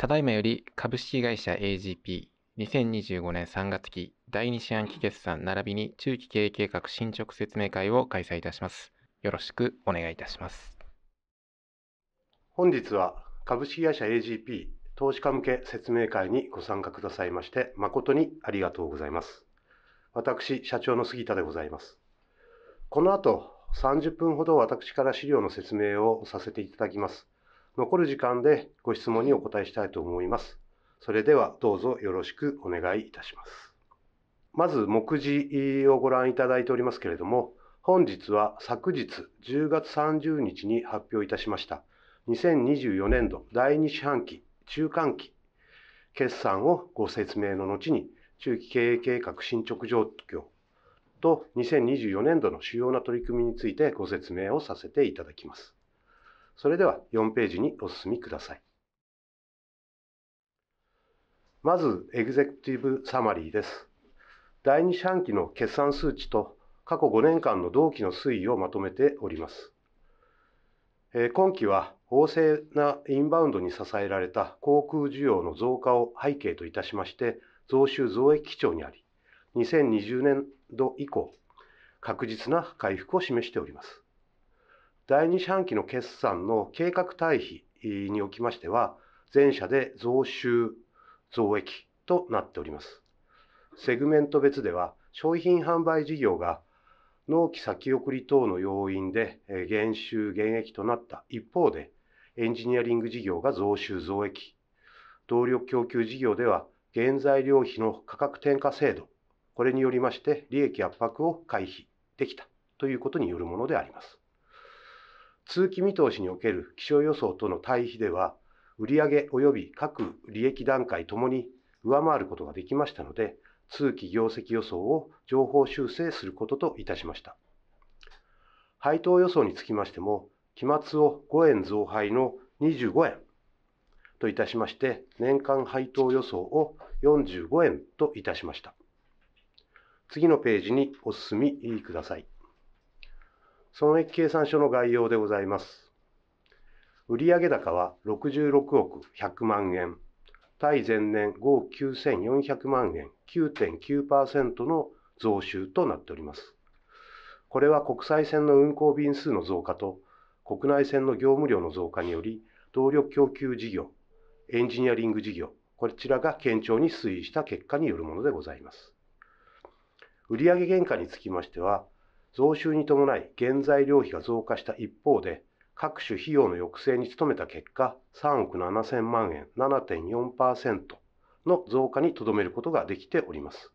ただいまより株式会社 AGP2025 年3月期第2四半期決算並びに中期経営計画進捗説明会を開催いたします。よろしくお願いいたします。本日は株式会社 AGP 投資家向け説明会にご参加くださいまして誠にありがとうございます。私、社長の杉田でございます。この後、30分ほど私から資料の説明をさせていただきます。残る時間でご質問にお答えしたいと思います。それではどうぞよろしくお願いいたします。まず、目次をご覧いただいておりますけれども、本日は昨日10月30日に発表いたしました、2024年度第2四半期、中間期、決算をご説明の後に、中期経営計画進捗状況と2024年度の主要な取り組みについてご説明をさせていただきます。それでは4ページにお進みください。まず、エグゼクティブサマリーです。第2四半期の決算数値と過去5年間の同期の推移をまとめております。今期は旺盛なインバウンドに支えられた航空需要の増加を背景といたしまして、増収増益基調にあり、2020年度以降、確実な回復を示しております。第2四半期の決算の計画対比におきましては、前者で増収増益となっております。セグメント別では、商品販売事業が納期先送り等の要因で減収減益となった一方で、エンジニアリング事業が増収増益、動力供給事業では原材料費の価格転嫁制度、これによりまして利益圧迫を回避できたということによるものであります。通期見通しにおける気象予想との対比では、売上及び各利益段階ともに上回ることができましたので、通期業績予想を情報修正することといたしました。配当予想につきましても、期末を5円増配の25円といたしまして、年間配当予想を45円といたしました。次のページにお進みください。損益計算書の概要でございます。売上高は66億100万円、対前年5億9400万円9.9%の増収となっております。これは国際線の運航便数の増加と国内線の業務量の増加により、動力供給事業、エンジニアリング事業、こちらが堅調に推移した結果によるものでございます。売上原価につきましては、増収に伴い原材料費が増加した一方で、各種費用の抑制に努めた結果、3億7000万円7.4%の増加にとどめることができております。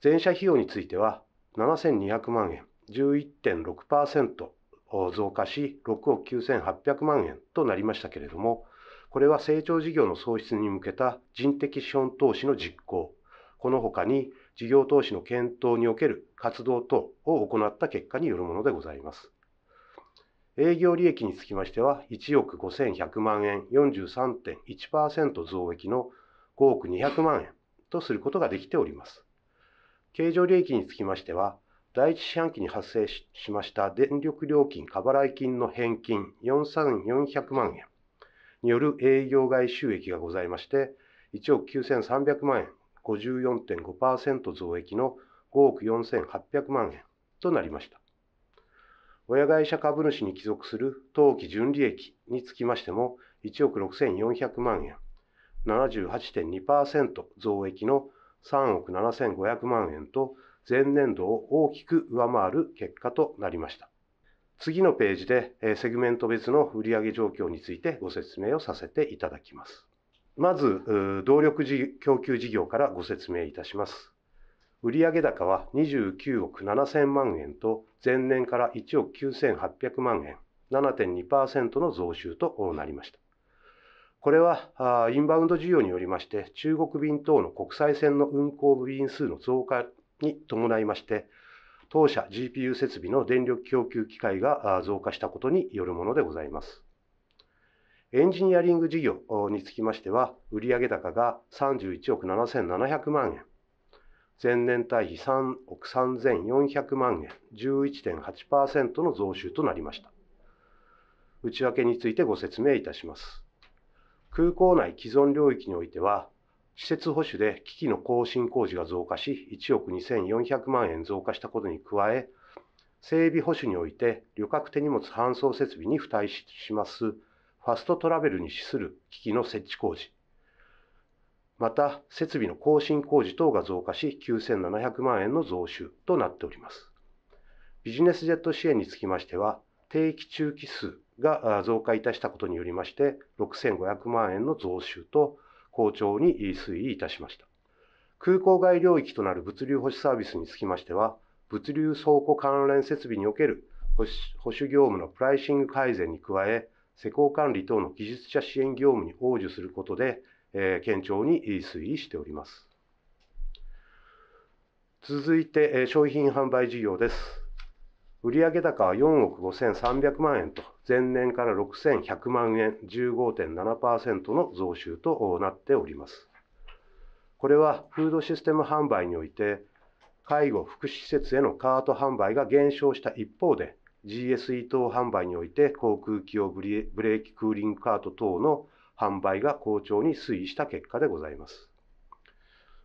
全社費用については、7200万円11.6%増加し、6億9800万円となりましたけれども、これは成長事業の創出に向けた人的資本投資の実行、このほかに事業投資の検討における活動等を行った結果によるものでございます。営業利益につきましては、1億5100万円43.1%増益の5億200万円とすることができております。経常利益につきましては、第1四半期に発生しました電力料金過払い金の返金4400万円による営業外収益がございまして、1億9300万円54.5%増益の5億4800万円となりました。親会社株主に帰属する当期純利益につきましても1億6400万円、78.2%増益の3億7500万円と前年度を大きく上回る結果となりました。次のページでセグメント別の売上状況についてご説明をさせていただきます。まず、動力供給事業からご説明いたします。売上高は29億7000万円と、前年から1億9800万円、7.2%の増収となりました。これは、インバウンド需要によりまして、中国便等の国際線の運航便数の増加に伴いまして、当社 GPU 設備の電力供給機会が増加したことによるものでございます。エンジニアリング事業につきましては、売上高が31億7700万円、前年対比3億3400万円、11.8%の増収となりました。内訳についてご説明いたします。空港内既存領域においては、施設保守で機器の更新工事が増加し、1億2400万円増加したことに加え、整備保守において旅客手荷物搬送設備に付帯しますファストトラベルに資する機器の設置工事、また設備の更新工事等が増加し、9700万円の増収となっております。ビジネスジェット支援につきましては、定期中期数が増加いたしたことによりまして、6500万円の増収と好調に推移いたしました。空港外領域となる物流保守サービスにつきましては、物流倉庫関連設備における保守業務のプライシング改善に加え、施工管理等の技術者支援業務に応じすることで、え堅調に推移しております。続いて、え商品販売事業です。売上高は4億5300万円と、前年から6100万円、15.7%の増収となっております。これは、フードシステム販売において、介護・福祉施設へのカート販売が減少した一方で、GSE 等販売において航空機用ブレーキクーリングカート等の販売が好調に推移した結果でございます。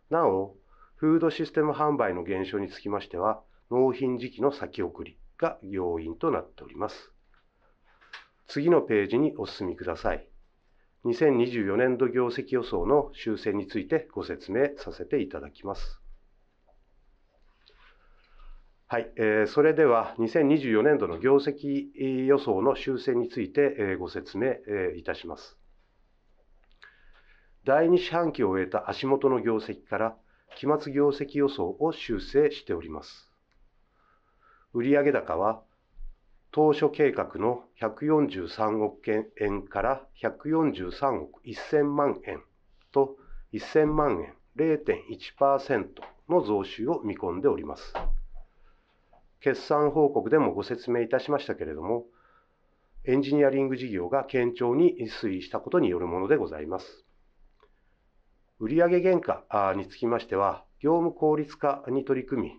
なお、フードシステム販売の減少につきましては、納品時期の先送りが要因となっております。次のページにお進みください。2024年度業績予想の修正についてご説明させていただきます。はい、えー、それでは2024年度の業績予想の修正について、えー、ご説明、えー、いたします。第2四半期を終えた足元の業績から、期末業績予想を修正しております。売上高は、当初計画の143億円から143億1000万円と1000万円0.1%の増収を見込んでおります。決算報告でもご説明いたしましたけれども、エンジニアリング事業が堅調に推移したことによるものでございます。売上原価につきましては、業務効率化に取り組み、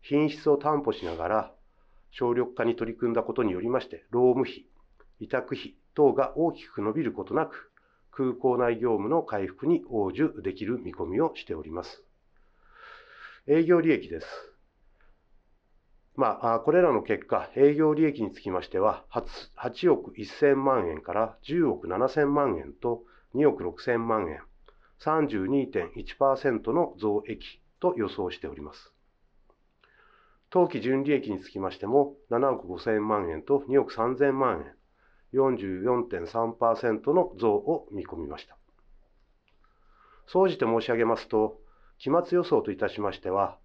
品質を担保しながら省力化に取り組んだことによりまして、労務費、委託費等が大きく伸びることなく、空港内業務の回復に応じできる見込みをしております。営業利益です。まあ、これらの結果、営業利益につきましては、8億1000万円から10億7000万円と2億6000万円、32.1%の増益と予想しております。当期純利益につきましても、7億5000万円と2億3000万円、44.3%の増を見込みました。総じて申し上げますと、期末予想といたしましては、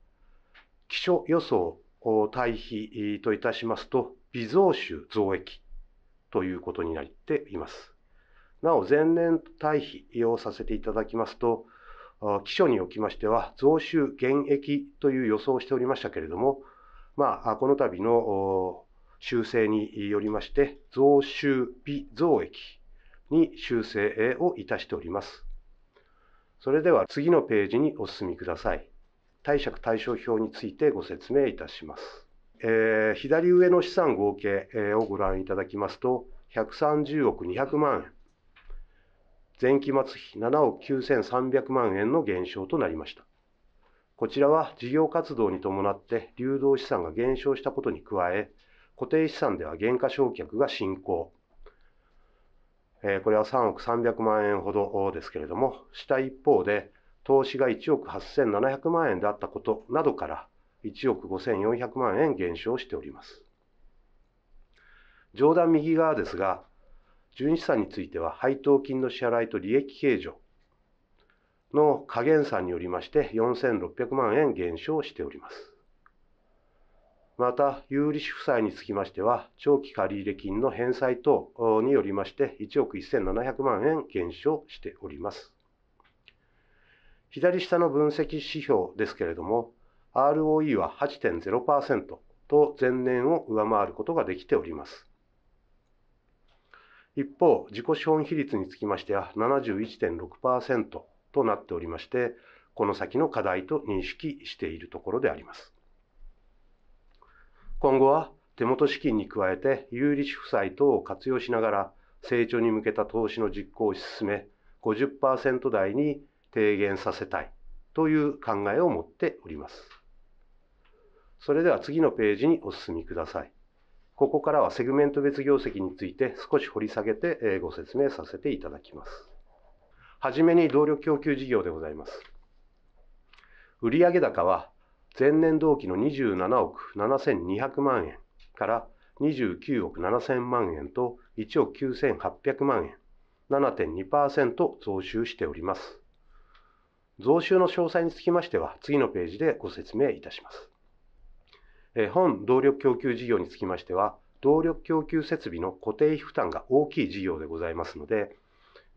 基礎予想対比といたしますと、微増収増益ということになっています。なお、前年対比をさせていただきますと、基礎におきましては、増収減益という予想をしておりましたけれども、まあ、この度の修正によりまして、増収微増益に修正をいたしております。それでは次のページにお進みください。貸借対照表についてご説明いたします。えー、左上の資産合計、えー、をご覧いただきますと、130億200万円、前期末費7億9300万円の減少となりました。こちらは事業活動に伴って流動資産が減少したことに加え、固定資産では減価償却が進行。えー、これは3億300万円ほどですけれども、した一方で、投資が1億8700万円であったことなどから1億5400万円減少しております。上段右側ですが、純資産については配当金の支払いと利益計上の加減算によりまして4600万円減少しております。また、有利子負債につきましては、長期借入金の返済等によりまして1億1700万円減少しております。左下の分析指標ですけれども、ROE は8.0%と前年を上回ることができております。一方、自己資本比率につきましては71.6%となっておりまして、この先の課題と認識しているところであります。今後は手元資金に加えて有利子負債等を活用しながら成長に向けた投資の実行を進め、50%台に低減させたいという考えを持っております。それでは次のページにお進みください。ここからはセグメント別業績について少し掘り下げてご説明させていただきます。はじめに動力供給事業でございます。売上高は前年同期の27億7200万円から29億7000万円と1億9800万円、7.2%増収しております。増収の詳細につきましては、次のページでご説明いたします。本動力供給事業につきましては、動力供給設備の固定費負担が大きい事業でございますので、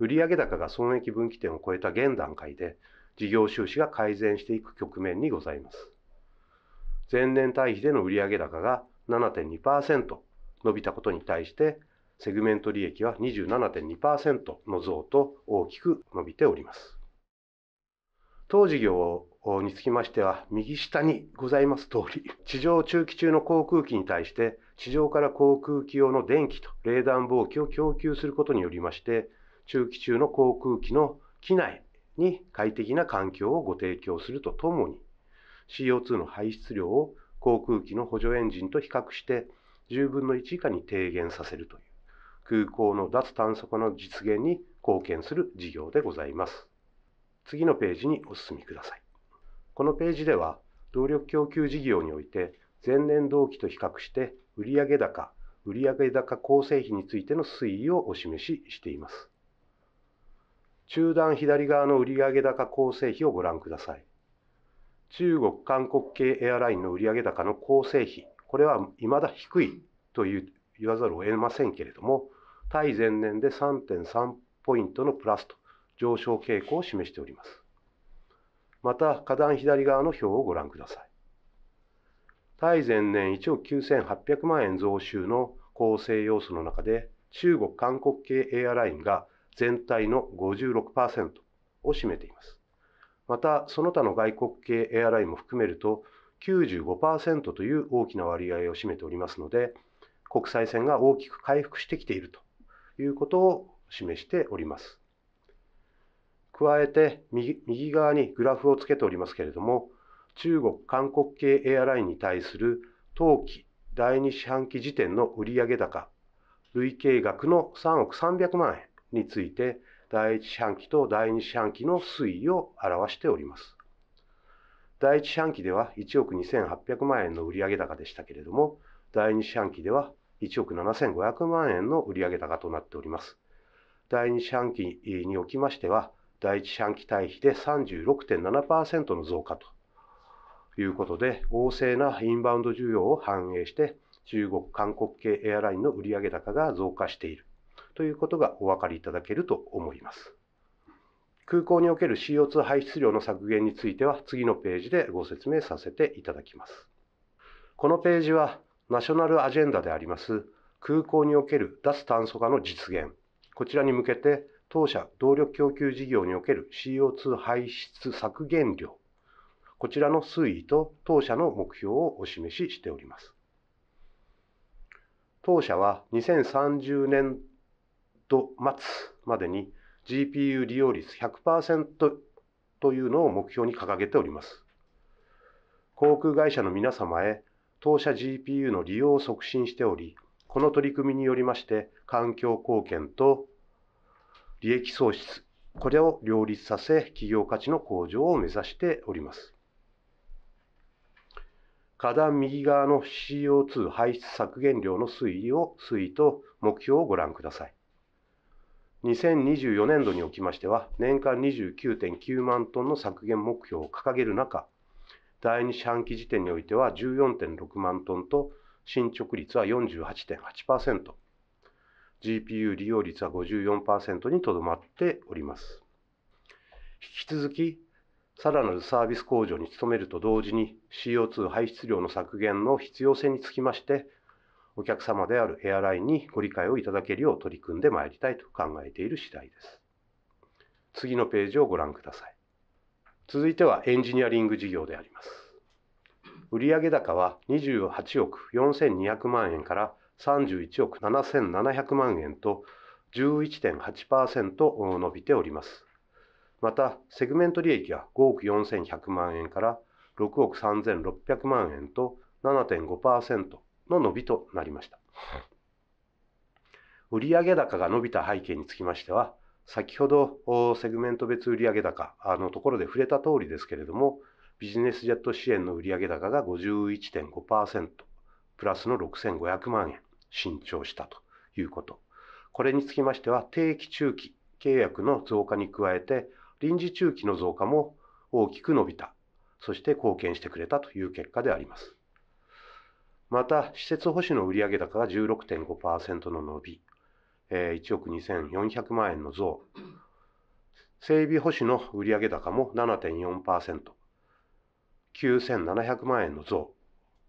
売上高が損益分岐点を超えた現段階で、事業収支が改善していく局面にございます。前年対比での売上高が7.2%伸びたことに対して、セグメント利益は27.2%の増と大きく伸びております。当事業につきましては、右下にございます通り、地上中期中の航空機に対して、地上から航空機用の電気と冷暖房機を供給することによりまして、中期中の航空機の機内に快適な環境をご提供するとともに、CO2 の排出量を航空機の補助エンジンと比較して10分の1以下に低減させるという空港の脱炭素化の実現に貢献する事業でございます。次のページにお進みください。このページでは、動力供給事業において、前年同期と比較して売上高、売上高構成比についての推移をお示ししています。中段左側の売上高構成比をご覧ください。中国、韓国系エアラインの売上高の構成比、これは未だ低いと言わざるを得ませんけれども、対前年で3.3ポイントのプラスと上昇傾向を示しております。また、下段左側の表をご覧ください。対前年1億9800万円増収の構成要素の中で、中国・韓国系エアラインが全体の56%を占めています。また、その他の外国系エアラインも含めると95%という大きな割合を占めておりますので、国際線が大きく回復してきているということを示しております。加えて右右側にグラフをつけておりますけれども、中国、韓国系エアラインに対する当期第2四半期時点の売上高、累計額の3億300万円について、第1四半期と第2四半期の推移を表しております。第1四半期では1億2800万円の売上高でしたけれども、第2四半期では1億7500万円の売上高となっております。第2四半期におきましては、第一四半期対比で36.7%の増加ということで、旺盛なインバウンド需要を反映して、中国、韓国系エアラインの売上高が増加しているということがお分かりいただけると思います。空港における CO2 排出量の削減については次のページでご説明させていただきます。このページはナショナルアジェンダであります空港における脱炭素化の実現、こちらに向けて当社動力供給事業における CO2 排出削減量、こちらの推移と当社の目標をお示ししております。当社は2030年度末までに GPU 利用率100%というのを目標に掲げております。航空会社の皆様へ当社 GPU の利用を促進しており、この取り組みによりまして環境貢献と利益創出、これを両立させ、企業価値の向上を目指しております。下段右側の CO2 排出削減量の推移を推移と目標をご覧ください。2024年度におきましては、年間29.9万トンの削減目標を掲げる中、第2四半期時点においては14.6万トンと、進捗率は48.8%。GPU 利用率は54%にとどまっております。引き続き、さらなるサービス向上に努めると同時に CO2 排出量の削減の必要性につきまして、お客様であるエアラインにご理解をいただけるよう取り組んでまいりたいと考えている次第です。次のページをご覧ください。続いてはエンジニアリング事業であります。売上高は28億4200万円から31億7700万円と11.8%伸びております。また、セグメント利益は5億4100万円から6億3600万円と7.5%の伸びとなりました。売上高が伸びた背景につきましては、先ほどセグメント別売上高のところで触れた通りですけれども、ビジネスジェット支援の売上高が51.5%、プラスの6500万円。伸長したということ。これにつきましては、定期中期契約の増加に加えて、臨時中期の増加も大きく伸びた、そして貢献してくれたという結果であります。また、施設保守の売上高が16.5%の伸び、1億2400万円の増、整備保守の売上高も7.4%、9700万円の増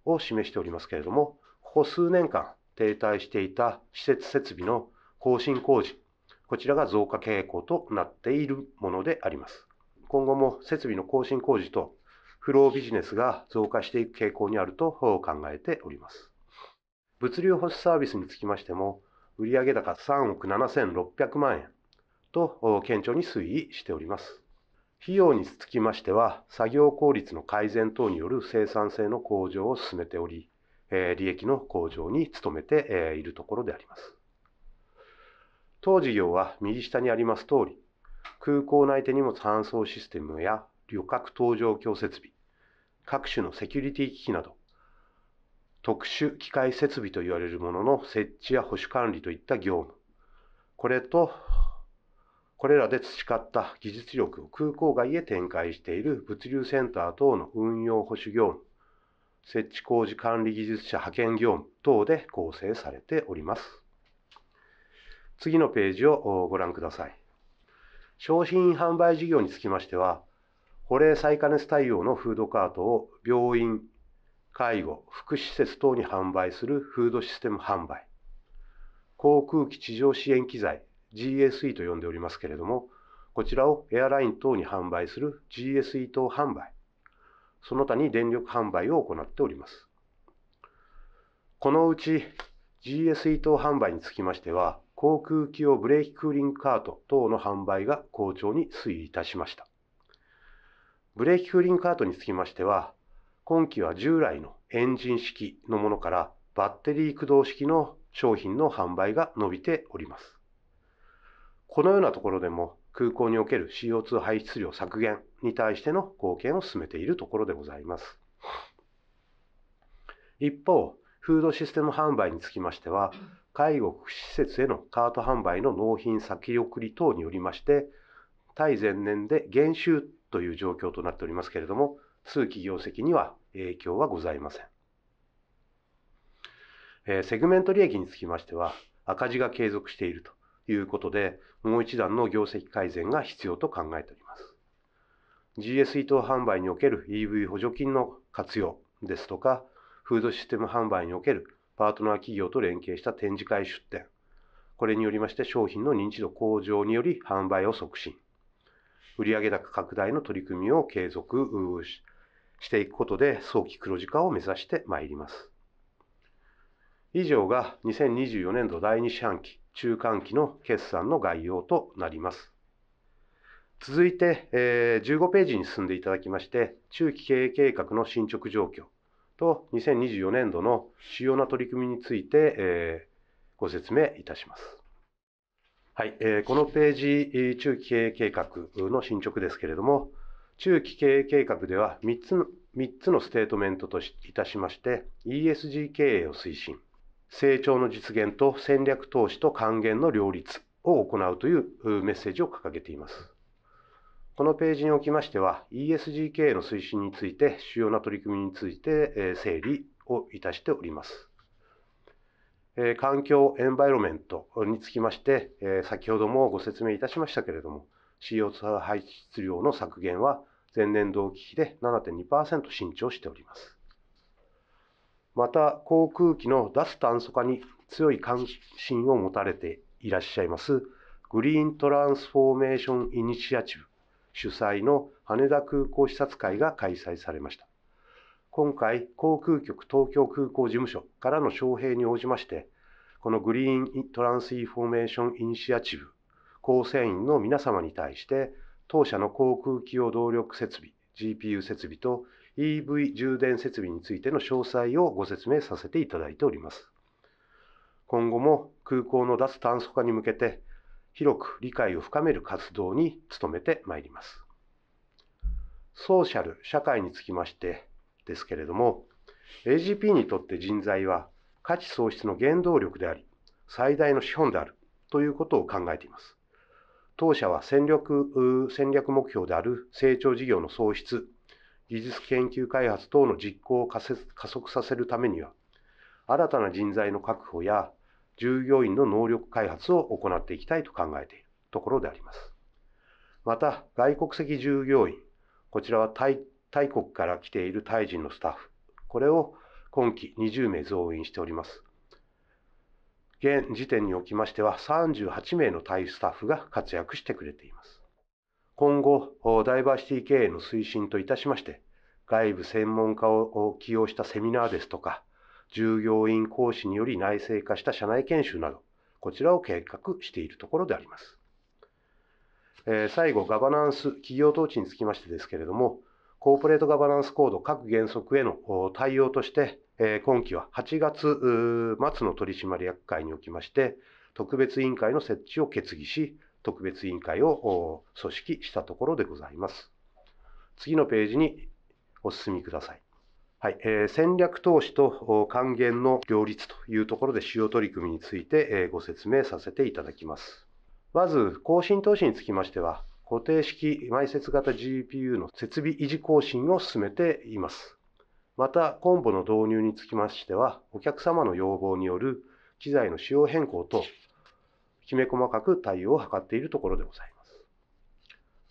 を示しておりますけれども、ここ数年間、停滞していた施設設備の更新工事、こちらが増加傾向となっているものであります。今後も設備の更新工事とフロービジネスが増加していく傾向にあると考えております。物流保守サービスにつきましても、売上高3億7600万円と顕著に推移しております。費用につきましては、作業効率の改善等による生産性の向上を進めており、え利益の向上に努めて、えいるところであります。当事業は右下にあります通り、空港内手荷物搬送システムや旅客搭乗橋設備、各種のセキュリティ機器など、特殊機械設備といわれるものの設置や保守管理といった業務、これと、これらで培った技術力を空港外へ展開している物流センター等の運用保守業務、設置工事管理技術者派遣業務等で構成されております。次のページをご覧ください。商品販売事業につきましては、保冷再加熱対応のフードカートを病院、介護、福祉施設等に販売するフードシステム販売、航空機地上支援機材、GSE と呼んでおりますけれども、こちらをエアライン等に販売する GSE 等販売、その他に電力販売を行っております。このうち GS e 等販売につきましては、航空機用ブレーキクーリングカート等の販売が好調に推移いたしました。ブレーキクーリングカートにつきましては、今期は従来のエンジン式のものからバッテリー駆動式の商品の販売が伸びております。このようなところでも空港における CO2 排出量削減に対しての貢献を進めているところでございます。一方、フードシステム販売につきましては、介護福祉施設へのカート販売の納品先送り等によりまして、対前年で減収という状況となっておりますけれども、通期業績には影響はございません。えー、セグメント利益につきましては、赤字が継続していると。いうことで、もう一段の業績改善が必要と考えております。GS 移動販売における EV 補助金の活用ですとか、フードシステム販売におけるパートナー企業と連携した展示会出展、これによりまして商品の認知度向上により販売を促進、売上高拡大の取り組みを継続していくことで早期黒字化を目指してまいります。以上が2024年度第2四半期中間期の決算の概要となります。続いて、え15ページに進んでいただきまして、中期経営計画の進捗状況と2024年度の主要な取り組みについて、えご説明いたします。はい、えこのページ、中期経営計画の進捗ですけれども、中期経営計画では3つの ,3 つのステートメントといたしまして、ESG 経営を推進、成長の実現と戦略投資と還元の両立を行うというメッセージを掲げています。このページにおきましては ESG 経営の推進について主要な取り組みについて整理をいたしております。環境エンバイロメントにつきまして、先ほどもご説明いたしましたけれども、CO2 排出量の削減は前年同期比で7.2%伸長しております。また航空機の脱炭素化に強い関心を持たれていらっしゃいますグリーントランスフォーメーションイニシアチブ主催の羽田空港視察会が開催されました。今回、航空局東京空港事務所からの招聘に応じまして、このグリーントランスインフォーメーションイニシアチブ構成員の皆様に対して、当社の航空機用動力設備、GPU 設備と EV 充電設備についての詳細をご説明させていただいております。今後も空港の脱炭素化に向けて広く理解を深める活動に努めてまいります。ソーシャル、社会につきましてですけれども、AGP にとって人材は価値創出の原動力であり、最大の資本であるということを考えています。当社は戦略戦略目標である成長事業の創出技術研究開発等の実行を加速させるためには、新たな人材の確保や従業員の能力開発を行っていきたいと考えているところであります。また、外国籍従業員、こちらはタイ国から来ているタイ人のスタッフ、これを今期20名増員しております。現時点におきましては38名のタイスタッフが活躍してくれています。今後、ダイバーシティ経営の推進といたしまして、外部専門家を起用したセミナーですとか、従業員講師により内製化した社内研修など、こちらを計画しているところであります。え最後、ガバナンス、企業統治につきましてですけれども、コーポレートガバナンスコード各原則への対応として、え今期は8月末の取締役会におきまして、特別委員会の設置を決議し、特別委員会を組織したところでございます。次のページにお進みください。はい、えー、戦略投資と還元の両立というところで主要取り組みについて、えご説明させていただきます。まず、更新投資につきましては、固定式埋設型 GPU の設備維持更新を進めています。また、コンボの導入につきましては、お客様の要望による機材の使用変更ときめ細かく対応を図っているところでございます。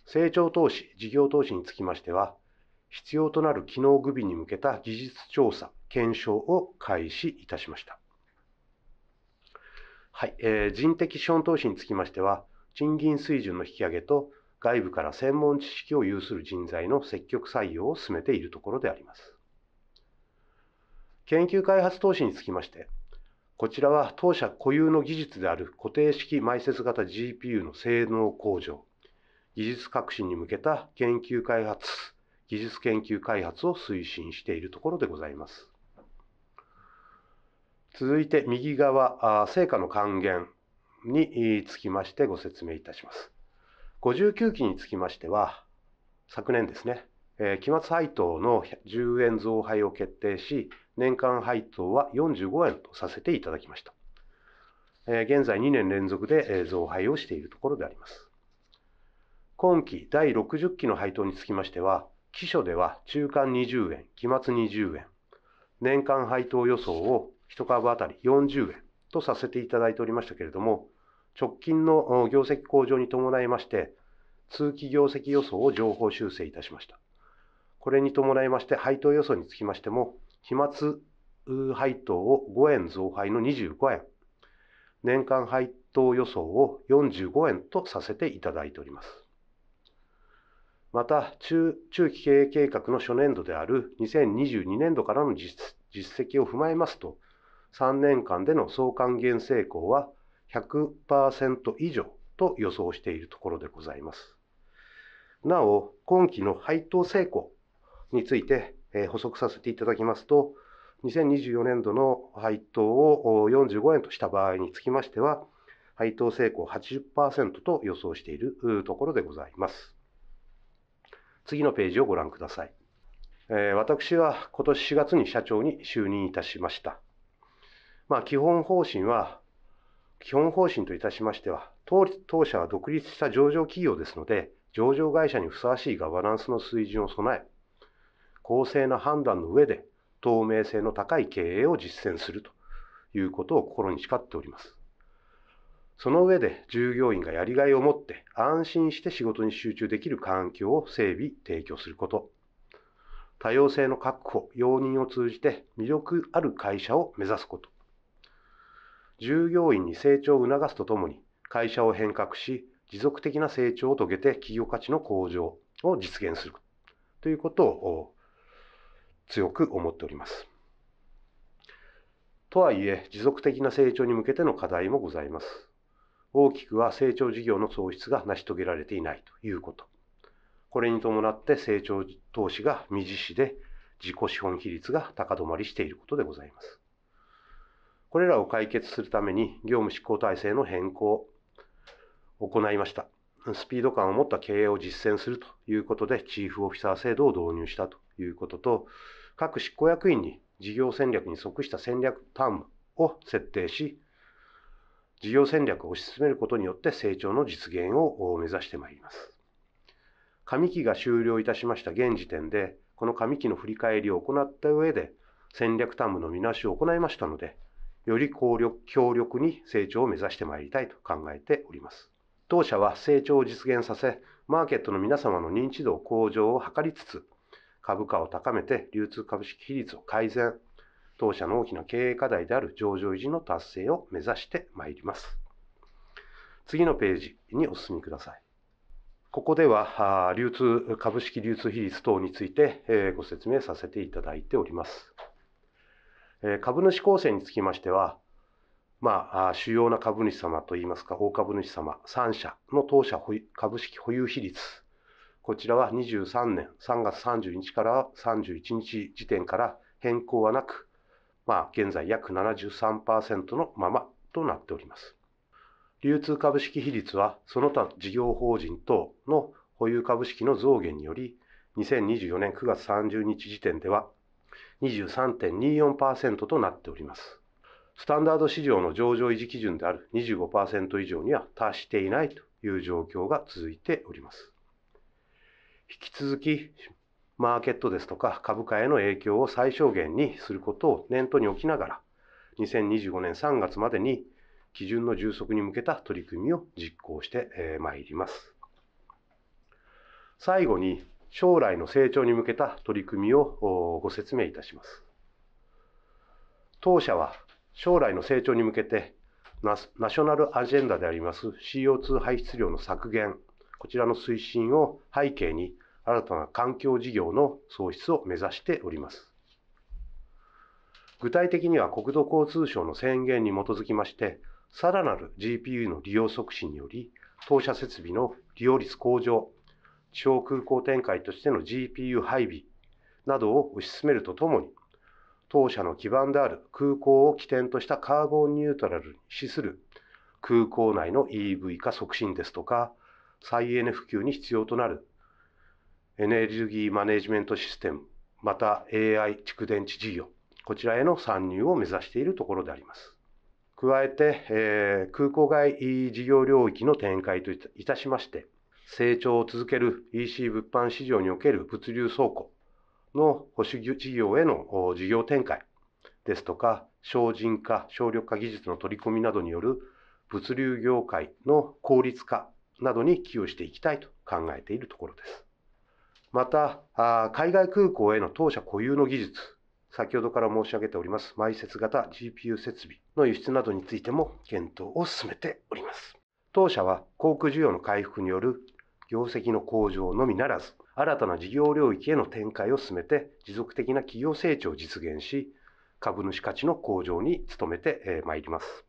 成長投資、事業投資につきましては、必要となる機能具備に向けた技術調査、検証を開始いたしました。はい、えー、人的資本投資につきましては、賃金水準の引き上げと外部から専門知識を有する人材の積極採用を進めているところであります。研究開発投資につきまして、こちらは当社固有の技術である固定式埋設型 GPU の性能向上、技術革新に向けた研究開発、技術研究開発を推進しているところでございます。続いて右側、成果の還元につきましてご説明いたします。59期につきましては、昨年ですね、期末配当の10円増配を決定し、年間配当は45円とさせていただきました。現在2年連続で増配をしているところであります。今期第60期の配当につきましては、期初では中間20円、期末20円、年間配当予想を1株当たり40円とさせていただいておりましたけれども、直近の業績向上に伴いまして、通期業績予想を情報修正いたしました。これに伴いまして、配当予想につきましても、期末配当を5円増配の25円、年間配当予想を45円とさせていただいております。また中、中期経営計画の初年度である2022年度からの実績を踏まえますと、3年間での総還元成功は100%以上と予想しているところでございます。なお、今期の配当成功について、え補足させていただきますと、2024年度の配当を45円とした場合につきましては、配当成功80%と予想しているところでございます。次のページをご覧ください。え私は今年4月に社長に就任いたしました。まあ、基本方針は、基本方針といたしましては、当、当社は独立した上場企業ですので、上場会社にふさわしいガバナンスの水準を備え、公正な判断の上で、透明性の高い経営を実践するということを心に誓っております。その上で従業員がやりがいを持って安心して仕事に集中できる環境を整備、提供すること。多様性の確保、容認を通じて魅力ある会社を目指すこと。従業員に成長を促すとともに会社を変革し、持続的な成長を遂げて企業価値の向上を実現するということを強く思っております。とはいえ、持続的な成長に向けての課題もございます。大きくは成長事業の創出が成し遂げられていないということ。これに伴って成長投資が未実施で自己資本比率が高止まりしていることでございます。これらを解決するために業務執行体制の変更を行いました。スピード感を持った経営を実践するということで、チーフオフィサー制度を導入したということと、各執行役員に事業戦略に即した戦略タームを設定し、事業戦略を推し進めることによって成長の実現を目指してまいります。上期が終了いたしました現時点で、この上期の振り返りを行った上で、戦略タームの見直しを行いましたので、より効力強力に成長を目指してまいりたいと考えております。当社は成長を実現させ、マーケットの皆様の認知度向上を図りつつ、株価を高めて流通株式比率を改善、当社の大きな経営課題である上場維持の達成を目指してまいります。次のページにお進みください。ここでは、流通、株式流通比率等についてご説明させていただいております。株主構成につきましては、まあ、主要な株主様といいますか、大株主様3社の当社株式保有比率こちらは23年3月3 1日から31日時点から変更はなく、まあ、現在約73%のままとなっております。流通株式比率は、その他事業法人等の保有株式の増減により、2024年9月30日時点では23.24%となっております。スタンダード市場の上場維持基準である25%以上には達していないという状況が続いております。引き続きマーケットですとか株価への影響を最小限にすることを念頭に置きながら、2025年3月までに基準の充足に向けた取り組みを実行してまいります。最後に、将来の成長に向けた取り組みをご説明いたします。当社は将来の成長に向けてナショナルアジェンダであります CO2 排出量の削減、こちらの推進を背景に、新たな環境事業の創出を目指しております。具体的には国土交通省の宣言に基づきまして、さらなる GPU の利用促進により、当社設備の利用率向上、地方空港展開としての GPU 配備などを推し進めるとともに、当社の基盤である空港を起点としたカーボンニュートラルに資する空港内の EV 化促進ですとか、再エネ普及に必要となるエネルギーマネジメントシステム、また AI 蓄電池事業、こちらへの参入を目指しているところであります。加えて、えー、空港外事業領域の展開といたしまして、成長を続ける EC 物販市場における物流倉庫の保守事業への事業展開ですとか、省人化、省力化技術の取り込みなどによる物流業界の効率化などに寄与していきたいと考えているところです。また、海外空港への当社固有の技術、先ほどから申し上げております、埋設型 GPU 設備の輸出などについても検討を進めております。当社は航空需要の回復による業績の向上のみならず、新たな事業領域への展開を進めて、持続的な企業成長を実現し、株主価値の向上に努めてまいります。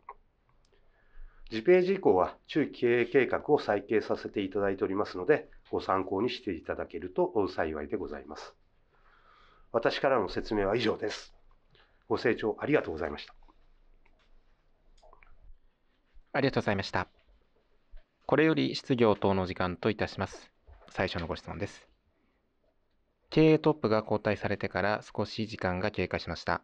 次ページ以降は中期経営計画を再掲させていただいておりますので、ご参考にしていただけると幸いでございます。私からの説明は以上です。ご清聴ありがとうございました。ありがとうございました。これより質疑応答の時間といたします。最初のご質問です。経営トップが交代されてから少し時間が経過しました。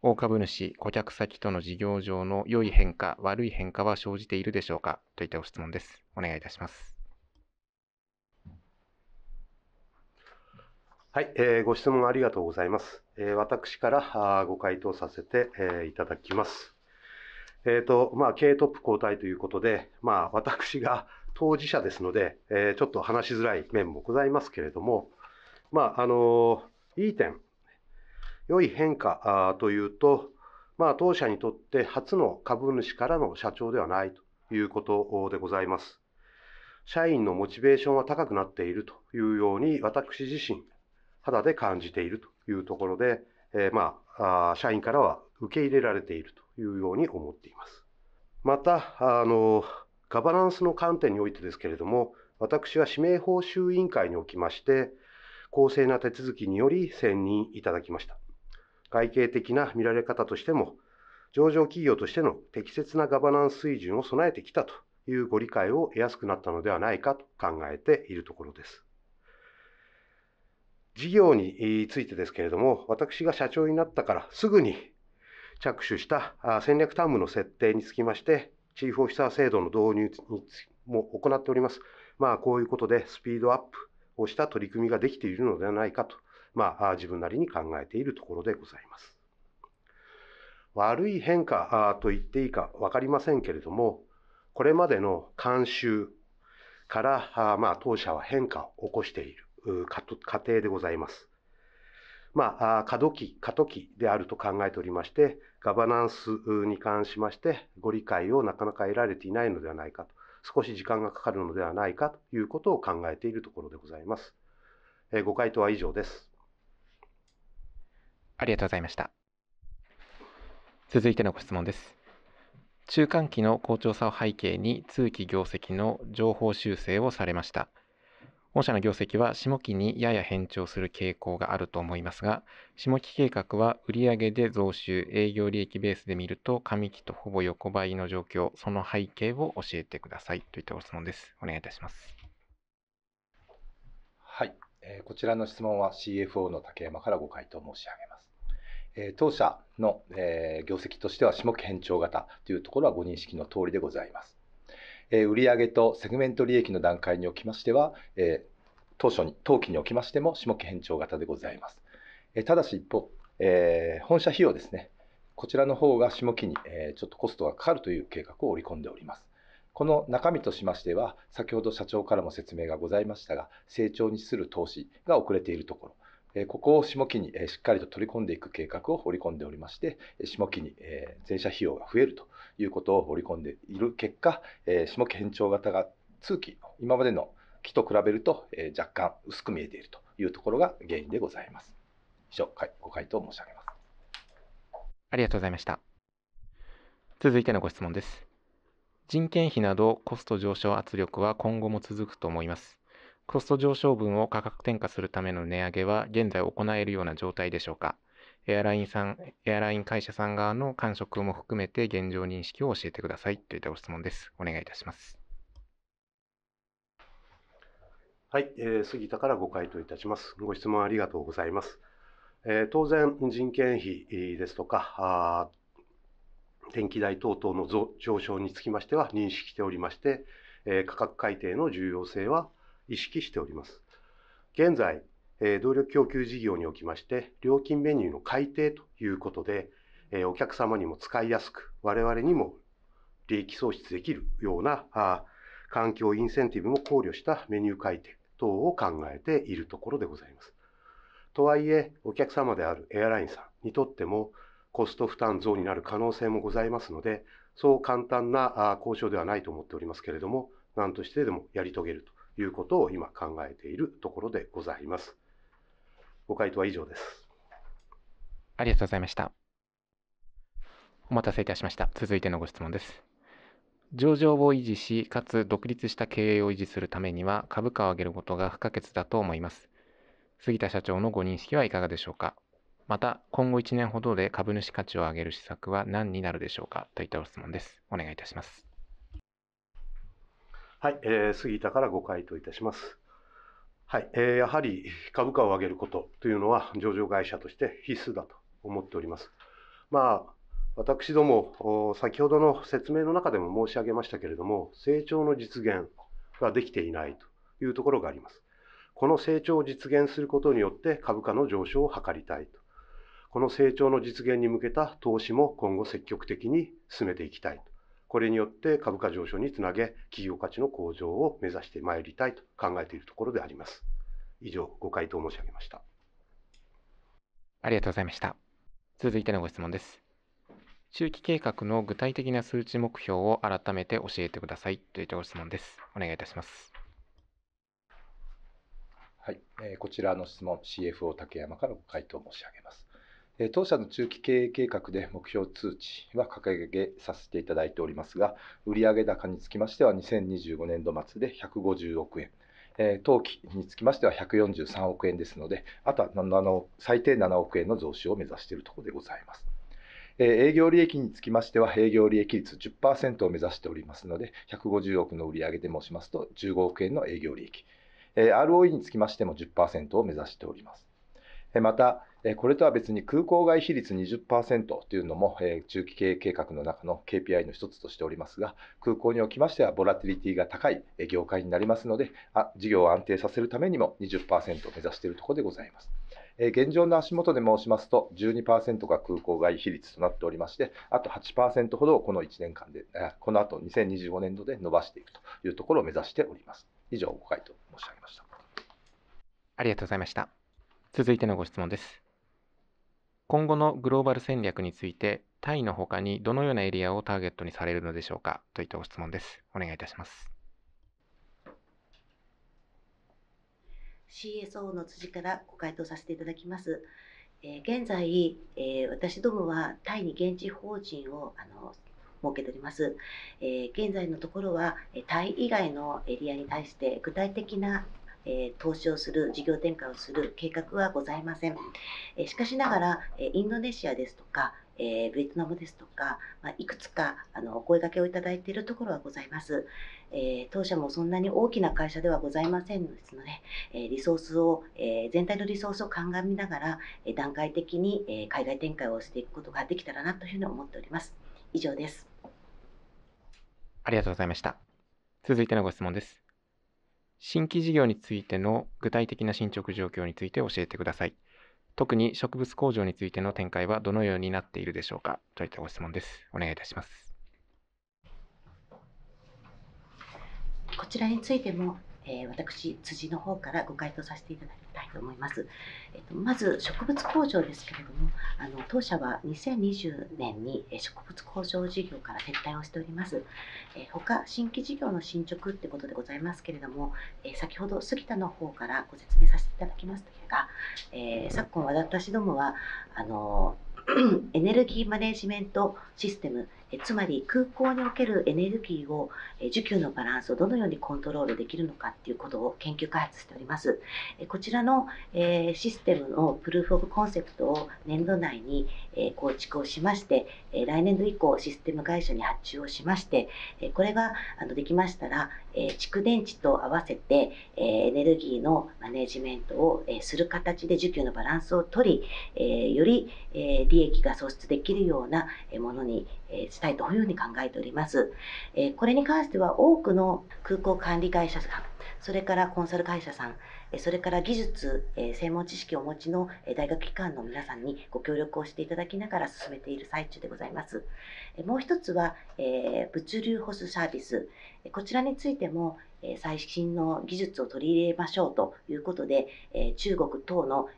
大株主、顧客先との事業上の良い変化、悪い変化は生じているでしょうかといったご質問です。お願いいたします。はい、えー、ご質問ありがとうございます。えー、私からあご回答させて、えー、いただきます。えっ、ー、と、まあ、経営トップ交代ということで、まあ、私が当事者ですので、えー、ちょっと話しづらい面もございますけれども、まあ、あのいい点、良い変化というと、まあ、当社にとって初の株主からの社長ではないということでございます。社員のモチベーションは高くなっているというように、私自身、肌で感じているというところで、えー、まあ、社員からは受け入れられているというように思っています。また、あの、ガバナンスの観点においてですけれども、私は指名報酬委員会におきまして、公正な手続きにより選任いただきました。外形的な見られ方としても、上場企業としての適切なガバナンス水準を備えてきたというご理解を得やすくなったのではないかと考えているところです。事業についてですけれども、私が社長になったからすぐに着手した戦略担務の設定につきまして、チーフオフィサー制度の導入も行っております。まあ、こういうことでスピードアップをした取り組みができているのではないかとまあ、自分なりに考えているところでございます。悪い変化と言っていいか分かりませんけれども、これまでの慣習から、まあ、当社は変化を起こしている過程でございます。まあ、過渡期、過渡期であると考えておりまして、ガバナンスに関しまして、ご理解をなかなか得られていないのではないかと、少し時間がかかるのではないかということを考えているところでございます。ご回答は以上です。ありがとうございました。続いてのご質問です。中間期の好調さを背景に通期業績の情報修正をされました。御社の業績は下期にやや変調する傾向があると思いますが、下期計画は売上で増収、営業利益ベースで見ると上期とほぼ横ばいの状況、その背景を教えてくださいといったご質問です。お願いいたします。はい、えー、こちらの質問は CFO の竹山からご回答申し上げえ当社の、え業績としては下期変調型というところはご認識の通りでございます。え売上とセグメント利益の段階におきましては、え当初に当期におきましても下期変調型でございます。えただし一方、え本社費用ですね。こちらの方が下期に、えちょっとコストがかかるという計画を織り込んでおります。この中身としましては、先ほど社長からも説明がございましたが、成長にする投資が遅れているところ、ここを下期にしっかりと取り込んでいく計画を掘り込んでおりまして、下期に全社費用が増えるということを掘り込んでいる結果、下期偏重型が通期、今までの期と比べると若干薄く見えているというところが原因でございます。以上、ご回答申し上げます。ありがとうございました。続いてのご質問です。人件費などコスト上昇圧力は今後も続くと思います。コスト上昇分を価格転嫁するための値上げは現在行えるような状態でしょうかエアラインさん、エアライン会社さん側の感触も含めて現状認識を教えてくださいといったご質問です。お願いいたします。はい、えー、杉田からご回答いたします。ご質問ありがとうございます。えー、当然、人件費ですとか、電気代等々の上昇につきましては認識しておりまして、えー、価格改定の重要性は意識しております。現在、動力供給事業におきまして、料金メニューの改定ということで、お客様にも使いやすく、我々にも利益創出できるような環境インセンティブも考慮したメニュー改定等を考えているところでございます。とはいえ、お客様であるエアラインさんにとっても、コスト負担増になる可能性もございますので、そう簡単な交渉ではないと思っておりますけれども、何としてでもやり遂げるということを今考えているところでございます。ご回答は以上です。ありがとうございました。お待たせいたしました。続いてのご質問です。上場を維持し、かつ独立した経営を維持するためには株価を上げることが不可欠だと思います。杉田社長のご認識はいかがでしょうかまた、今後1年ほどで株主価値を上げる施策は何になるでしょうかといったご質問です。お願いいたします。はい、えー、杉田からご回答いたします。はい、えー、やはり株価を上げることというのは上場会社として必須だと思っております。まあ、私ども、先ほどの説明の中でも申し上げましたけれども、成長の実現ができていないというところがあります。この成長を実現することによって株価の上昇を図りたいと。この成長の実現に向けた投資も今後積極的に進めていきたいこれによって株価上昇につなげ、企業価値の向上を目指してまいりたいと考えているところであります。以上、ご回答申し上げました。ありがとうございました。続いてのご質問です。中期計画の具体的な数値目標を改めて教えてくださいといったご質問です。お願いいたします。はい、えこちらの質問、CFO 竹山からご回答申し上げます。当社の中期経営計画で目標通知は掲げさせていただいておりますが、売上高につきましては2025年度末で150億円、当期につきましては143億円ですので、あとは最低7億円の増収を目指しているところでございます。営業利益につきましては、営業利益率10%を目指しておりますので、150億の売上で申しますと15億円の営業利益、ROE につきましても10%を目指しております。また、これとは別に空港外比率20%というのも中期経営計画の中の KPI の一つとしておりますが、空港におきましてはボラティリティが高い業界になりますので、事業を安定させるためにも20%を目指しているところでございます。現状の足元で申しますと12%が空港外比率となっておりましてあと8%ほどをこの1年間でこの後2025年度で伸ばしていくというところを目指しております以上ご回答申し上げましたありがとうございました続いてのご質問です今後のグローバル戦略について、タイの他にどのようなエリアをターゲットにされるのでしょうかといったご質問です。お願いいたします。CSO の辻からご回答させていただきます。えー、現在、えー、私どもはタイに現地法人をあの設けております。えー、現在のところはタイ以外のエリアに対して具体的なえ投資をする事業転換をする計画はございません、えしかしながら、えインドネシアですとかえー、ベトナムですとか、まあ、いくつかあのお声掛けをいただいているところはございます、えー、当社もそんなに大きな会社ではございませんので、えー、リソースを、え全体のリソースを鑑みながら、え段階的に、え海外展開をしていくことができたらなというふうに思っております以上ですありがとうございました続いてのご質問です新規事業についての具体的な進捗状況について教えてください。特に植物工場についての展開はどのようになっているでしょうかといったご質問です。お願いいたします。こちらについてもえー、私辻の方からご回答させていただきたいと思います。えっと、まず植物工場ですけれどもあの当社は2020年に植物工場事業から撤退をしております。えー、他新規事業の進捗ってことでございますけれども、えー、先ほど杉田の方からご説明させていただきましたが、えー、昨今私どもはあの エネルギーマネジメントシステムつまり空港におけるエネルギーを需給のバランスをどのようにコントロールできるのかっていうことを研究開発しておりますこちらのシステムのプルーフ・オブ・コンセプトを年度内に構築をしまして来年度以降システム会社に発注をしましてこれができましたら蓄電池と合わせてエネルギーのマネジメントをする形で需給のバランスをとりより利益が創出できるようなものにえしたいというふうに考えております。えこれに関しては多くの空港管理会社さん、それからコンサル会社さん、それから技術、専門知識をお持ちの大学機関の皆さんにご協力をしていただきながら進めている最中でございます。もう一つは、物流ホスサービス。こちらについても、最新の技術を取り入れましょうということで、中国等の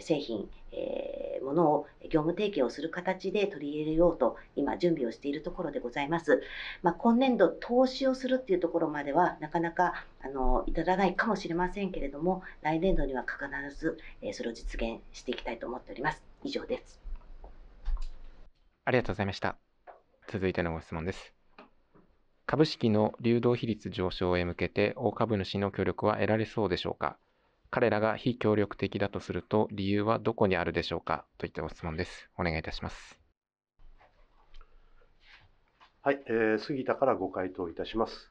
製品、えー、ものを業務提携をする形で取り入れようと今準備をしているところでございます。まあ、今年度投資をするっていうところまではなかなかあの至らないかもしれませんけれども来年度には必ず、えそれを実現していきたいと思っております。以上です。ありがとうございました。続いてのご質問です。株式の流動比率上昇へ向けて大株主の協力は得られそうでしょうか彼らが非協力的だとすると理由はどこにあるでしょうかといったご質問です。お願いいたします。はい、えー、杉田からご回答いたします。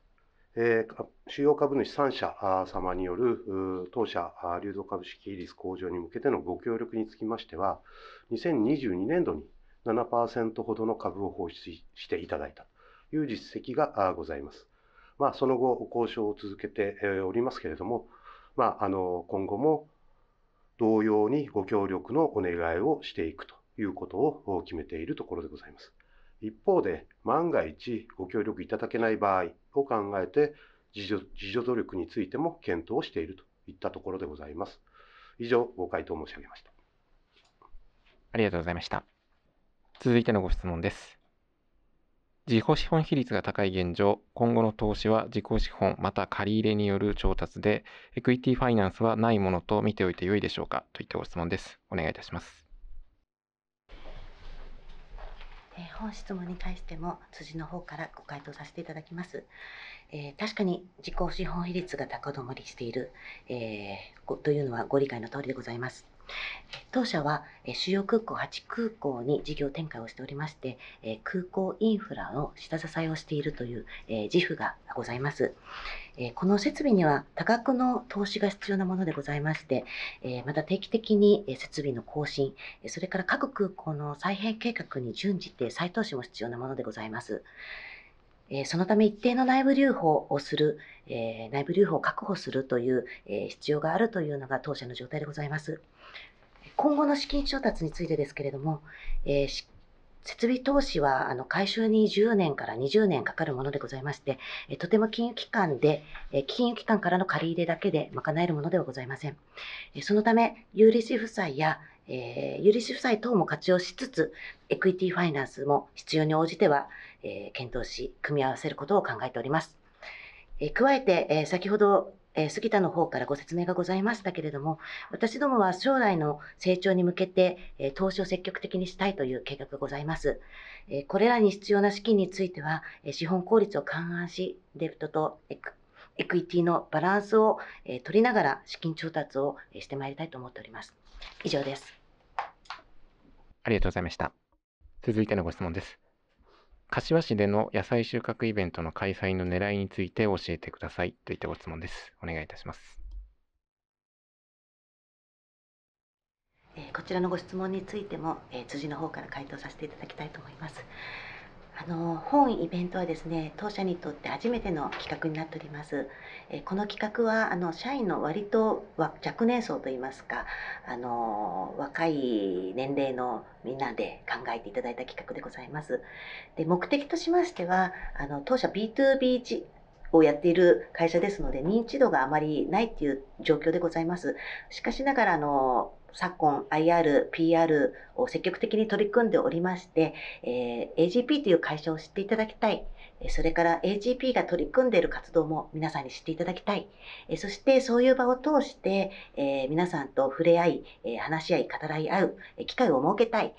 えー、主要株主3社様による当社流動株式比率向上に向けてのご協力につきましては、2022年度に7%ほどの株を放出していただいたという実績がございます。まあ、その後、交渉を続けておりますけれども、まあ、あの、今後も同様にご協力のお願いをしていくということを決めているところでございます。一方で、万が一ご協力いただけない場合を考えて、自助自助努力についても検討しているといったところでございます。以上、ご回答申し上げました。ありがとうございました。続いてのご質問です。自己資本比率が高い現状、今後の投資は自己資本また借り入れによる調達で、エクイティファイナンスはないものと見ておいてよいでしょうかといったご質問です。お願いいたします。え本質問に対しても辻の方からご回答させていただきます。えー、確かに自己資本比率が高止まりしている、えー、というのはご理解の通りでございます。当社は主要空港8空港に事業展開をしておりまして、空港インフラの下支えをしているという自負がございます。この設備には多額の投資が必要なものでございまして、また定期的に設備の更新、それから各空港の再編計画に準じて再投資も必要なものでございます。そのため一定の内部留保をする、内部留保を確保するという必要があるというのが当社の状態でございます。今後の資金調達についてですけれども、えー、設備投資はあの回収に10年から20年かかるものでございまして、えとても金融機関で、え金融機関からの借り入れだけで賄えるものではございません。えそのため、有利子負債や、えー、有利子負債等も活用しつつ、エクイティファイナンスも必要に応じては、えー、検討し、組み合わせることを考えております。え加えて、え先ほどえー、杉田の方からご説明がございましたけれども、私どもは将来の成長に向けて、えー、投資を積極的にしたいという計画がございます。えー、これらに必要な資金については、え資本効率を勘案し、デフトとエクエクイティのバランスを、え取りながら資金調達を、えしてまいりたいと思っております。以上です。ありがとうございました。続いてのご質問です。柏市での野菜収穫イベントの開催の狙いについて教えてくださいといったご質問です。お願いいたします。こちらのご質問についても、え辻の方から回答させていただきたいと思います。あの本イベントはですね当社にとって初めての企画になっております。えこの企画はあの社員の割と若年層といいますかあの若い年齢のみんなで考えていただいた企画でございます。で目的としましてはあの当社 B2B をやっている会社ですので認知度があまりないっていう状況でございます。しかしながらあの昨今 IR、PR を積極的に取り組んでおりまして、えー、AGP という会社を知っていただきたい。それから AGP が取り組んでいる活動も皆さんに知っていただきたい。そしてそういう場を通して、えー、皆さんと触れ合い、話し合い、語らい合う機会を設けたい。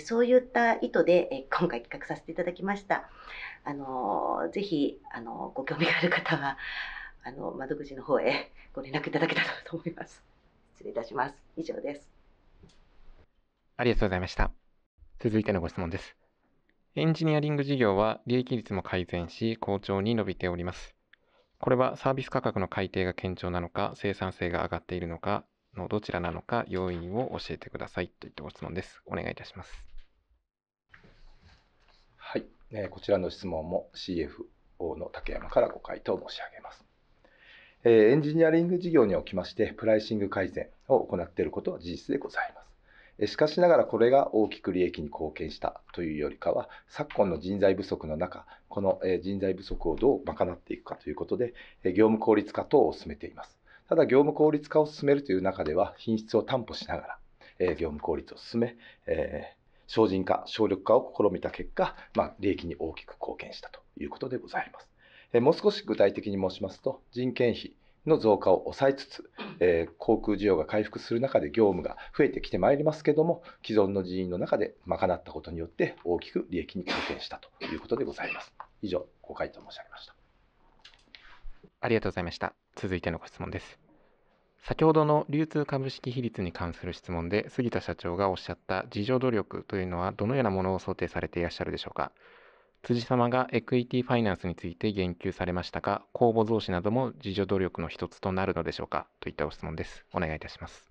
そういった意図で今回企画させていただきました。あの、ぜひ、あの、ご興味がある方は、あの、窓口の方へご連絡いただけたらと思います。失礼いたします。以上です。ありがとうございました。続いてのご質問です。エンジニアリング事業は利益率も改善し、好調に伸びております。これはサービス価格の改定が堅調なのか、生産性が上がっているのか、のどちらなのか、要因を教えてくださいといったご質問です。お願いいたします。はい、えこちらの質問も CFO の竹山からご回答申し上げます。エンジニアリング事業におきましてプライシング改善を行っていることは事実でございます。しかしながらこれが大きく利益に貢献したというよりかは昨今の人材不足の中この人材不足をどう賄っていくかということで業務効率化等を進めていますただ業務効率化を進めるという中では品質を担保しながら業務効率を進め精進化省力化を試みた結果、まあ、利益に大きく貢献したということでございますもう少し具体的に申しますと人件費の増加を抑えつつ、え航空需要が回復する中で業務が増えてきてまいりますけども既存の人員の中で賄ったことによって大きく利益に貢献したということでございます以上ご回答申し上げましたありがとうございました続いてのご質問です先ほどの流通株式比率に関する質問で杉田社長がおっしゃった自助努力というのはどのようなものを想定されていらっしゃるでしょうか辻様がエクイティファイナンスについて言及されましたか、公募増資なども自助努力の一つとなるのでしょうかといったご質問です。お願いいたします。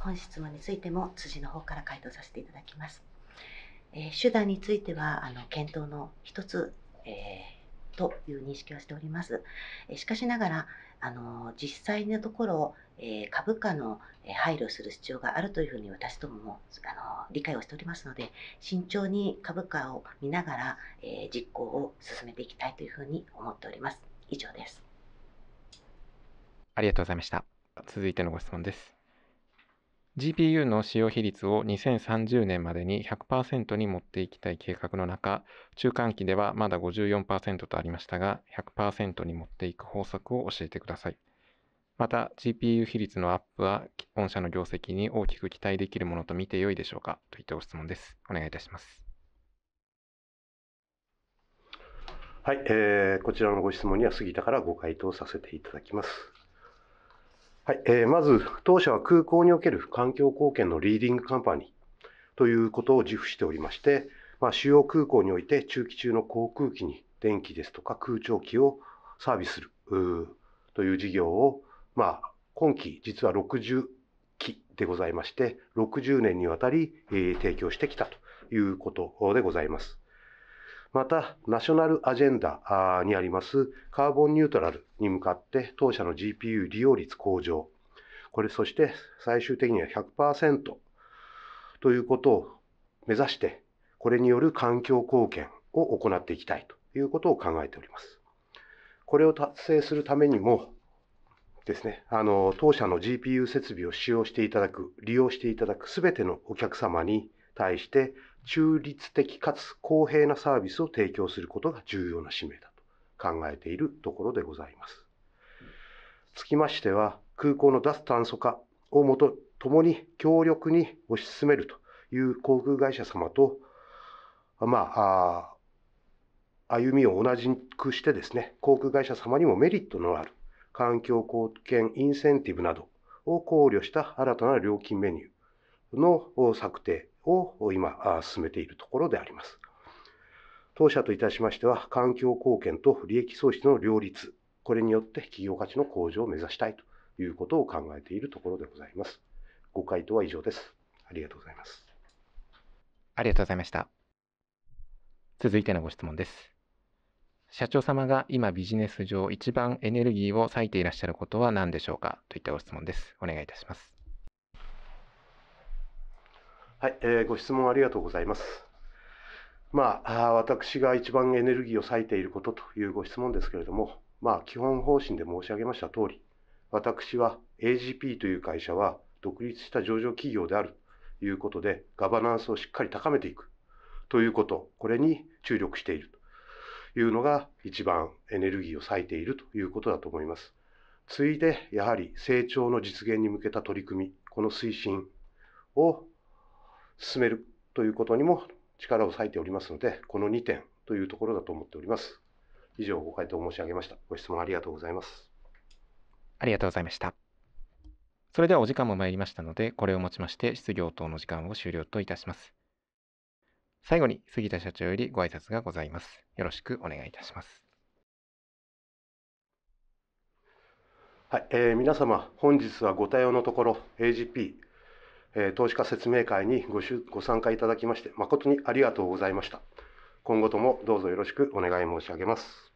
本質問についても辻の方から回答させていただきます。えー、手段についてはあの検討の一つ、えという認識をしております。しかしながら、あの実際のところ、え株価の配慮する必要があるというふうに私どももあの理解をしておりますので、慎重に株価を見ながら、え実行を進めていきたいというふうに思っております。以上です。ありがとうございました。続いてのご質問です。GPU の使用比率を2030年までに100%に持っていきたい計画の中、中間期ではまだ54%とありましたが、100%に持っていく方策を教えてください。また、GPU 比率のアップは、本社の業績に大きく期待できるものと見てよいでしょうかといったご質問です。お願いいたします。はい、えー、こちらのご質問には杉田からご回答させていただきます。はい、えー、まず、当社は空港における環境貢献のリーディングカンパニーということを自負しておりまして、まあ、主要空港において中期中の航空機に電気ですとか空調機をサービスするという事業を、まあ、今期実は60機でございまして、60年にわたり、えー、提供してきたということでございます。また、ナショナルアジェンダにありますカーボンニュートラルに向かって当社の GPU 利用率向上。これ、そして最終的には100%ということを目指して、これによる環境貢献を行っていきたいということを考えております。これを達成するためにもですね、あの、当社の GPU 設備を使用していただく、利用していただくすべてのお客様に対して中立的かつ公平なサービスを提供することが重要な使命だと考えているところでございます。つきましては、空港の脱炭素化をもとともに強力に推し進めるという航空会社様と、まあ、あ歩みを同じくしてですね、航空会社様にもメリットのある環境貢献インセンティブなどを考慮した新たな料金メニューの策定、を今進めているところであります。当社といたしましては、環境貢献と利益創出の両立、これによって企業価値の向上を目指したいということを考えているところでございます。ご回答は以上です。ありがとうございます。ありがとうございました。続いてのご質問です。社長様が今ビジネス上一番エネルギーを割いていらっしゃることは何でしょうかといったご質問です。お願いいたします。はい、えー、ご質問ありがとうございます。まあ、私が一番エネルギーを割いていることというご質問ですけれども、まあ、基本方針で申し上げました通り、私は AGP という会社は独立した上場企業であるということで、ガバナンスをしっかり高めていくということ、これに注力しているというのが一番エネルギーを割いているということだと思います。次いで、やはり成長の実現に向けた取り組み、この推進を進めるということにも力を割いておりますので、この2点というところだと思っております。以上、ご回答申し上げました。ご質問ありがとうございます。ありがとうございました。それではお時間も参りましたので、これをもちまして質疑応答の時間を終了といたします。最後に杉田社長よりご挨拶がございます。よろしくお願いいたします。はい、えー、皆様、本日はご対応のところ AGP え投資家説明会にごご参加いただきまして誠にありがとうございました。今後ともどうぞよろしくお願い申し上げます。